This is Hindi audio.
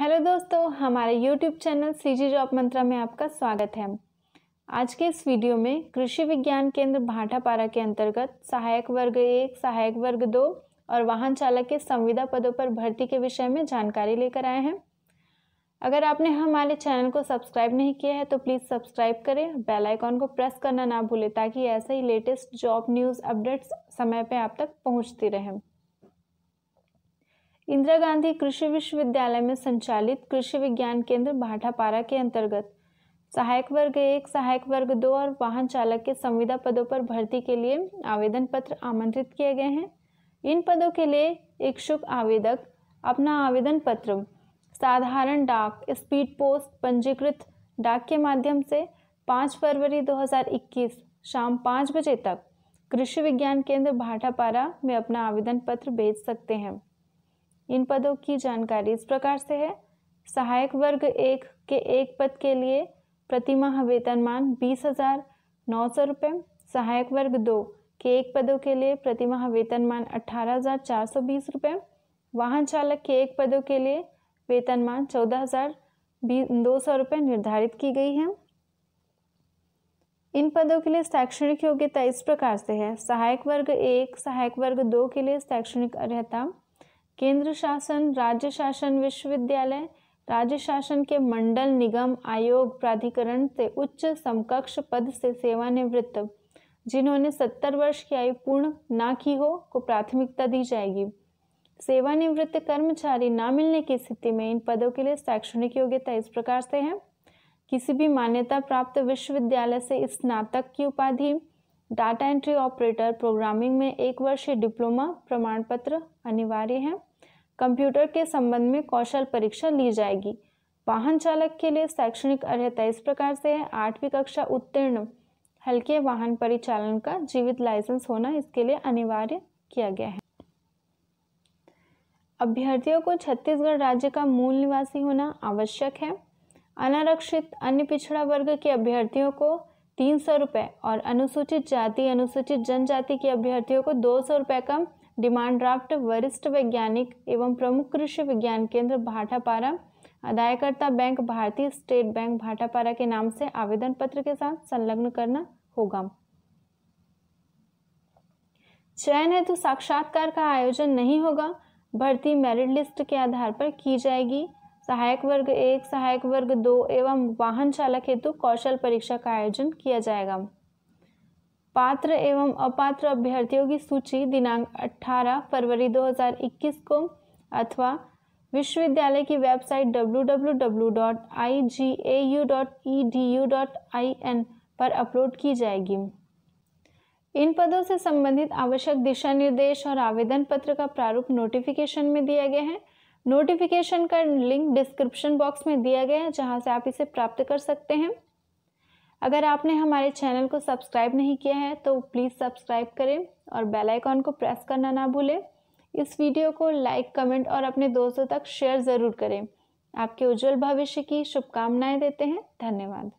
हेलो दोस्तों हमारे YouTube channel CG job Mantra में आपका स्वागत है आज के इस वीडियो में कृषि विज्ञान केंद्र भाटापारा के अंतर्गत सहायक वर्ग एक सहायक वर्ग दो और वाहन चालक के संविदा पदों पर भर्ती के विषय में जानकारी लेकर आए हैं अगर आपने हमारे चैनल को सब्सक्राइब नहीं किया है तो प्लीज़ सब्सक्राइब करें बेलाइकॉन को प्रेस करना ना भूलें ताकि ऐसे ही लेटेस्ट जॉब न्यूज़ अपडेट्स समय पर आप तक पहुँचती रहें इंदिरा गांधी कृषि विश्वविद्यालय में संचालित कृषि विज्ञान केंद्र भाटापारा के अंतर्गत सहायक वर्ग एक सहायक वर्ग दो और वाहन चालक के संविदा पदों पर भर्ती के लिए आवेदन पत्र आमंत्रित किए गए हैं इन पदों के लिए इच्छुक आवेदक अपना आवेदन पत्र साधारण डाक स्पीड पोस्ट पंजीकृत डाक के माध्यम से पाँच फरवरी 2021 शाम पाँच बजे तक कृषि विज्ञान केंद्र भाटापारा में अपना आवेदन पत्र भेज सकते हैं इन पदों की जानकारी इस प्रकार से है सहायक वर्ग एक के एक पद के लिए प्रतिमाह वेतनमान बीस हजार नौ सौ रुपये सहायक वर्ग दो के एक पदों के लिए प्रतिमाह वेतनमान अठारह हजार चार सौ बीस रुपये वाहन चालक के एक पदों के लिए वेतनमान चौदह हजार दो सौ रुपये निर्धारित की गई है इन पदों के लिए शैक्षणिक योग्यता इस प्रकार से है सहायक वर्ग एक सहायक वर्ग दो के लिए शैक्षणिक अर्हता केंद्र शासन राज्य शासन विश्वविद्यालय राज्य शासन के मंडल निगम आयोग प्राधिकरण से उच्च समकक्ष पद से सेवानिवृत्त जिन्होंने सत्तर वर्ष की आयु पूर्ण ना की हो को प्राथमिकता दी जाएगी सेवानिवृत्त कर्मचारी ना मिलने की स्थिति में इन पदों के लिए शैक्षणिक योग्यता इस प्रकार से है किसी भी मान्यता प्राप्त विश्वविद्यालय से स्नातक की उपाधि डाटा एंट्री ऑपरेटर प्रोग्रामिंग में एक वर्षीय डिप्लोमा प्रमाण पत्र अनिवार्य है कंप्यूटर के संबंध में कौशल परीक्षा ली जाएगी वाहन चालक के लिए शैक्षणिक अर्हता इस प्रकार से है आठवीं कक्षा उत्तीर्ण हल्के वाहन परिचालन का जीवित लाइसेंस होना इसके लिए अनिवार्य किया गया है अभ्यर्थियों को छत्तीसगढ़ राज्य का मूल निवासी होना आवश्यक है अनारक्षित अन्य पिछड़ा वर्ग के अभ्यर्थियों को तीन सौ रुपये और अनुसूचित जाति अनुसूचित जनजाति के अभ्यर्थियों को दो सौ रुपये का डिमांड ड्राफ्ट वरिष्ठ वैज्ञानिक एवं प्रमुख कृषि विज्ञान केंद्र भाटापारा अदायकर्ता bank Bhartiya State Bank Bhatapara के नाम से आवेदन पत्र के साथ संलग्न करना होगा चयन हेतु साक्षात्कार का आयोजन नहीं होगा भर्ती मेरिट लिस्ट के आधार पर की जाएगी सहायक वर्ग एक सहायक वर्ग दो एवं वाहन चालक हेतु कौशल परीक्षा का आयोजन किया जाएगा पात्र एवं अपात्र अभ्यर्थियों की सूची दिनांक 18 फरवरी 2021 को अथवा विश्वविद्यालय की वेबसाइट www.igau.edu.in पर अपलोड की जाएगी इन पदों से संबंधित आवश्यक दिशा निर्देश और आवेदन पत्र का प्रारूप नोटिफिकेशन में दिया गया है नोटिफिकेशन का लिंक डिस्क्रिप्शन बॉक्स में दिया गया है जहां से आप इसे प्राप्त कर सकते हैं अगर आपने हमारे चैनल को सब्सक्राइब नहीं किया है तो प्लीज़ सब्सक्राइब करें और बेल आइकॉन को प्रेस करना ना भूलें इस वीडियो को लाइक कमेंट और अपने दोस्तों तक शेयर ज़रूर करें आपके उज्जवल भविष्य की शुभकामनाएं देते हैं धन्यवाद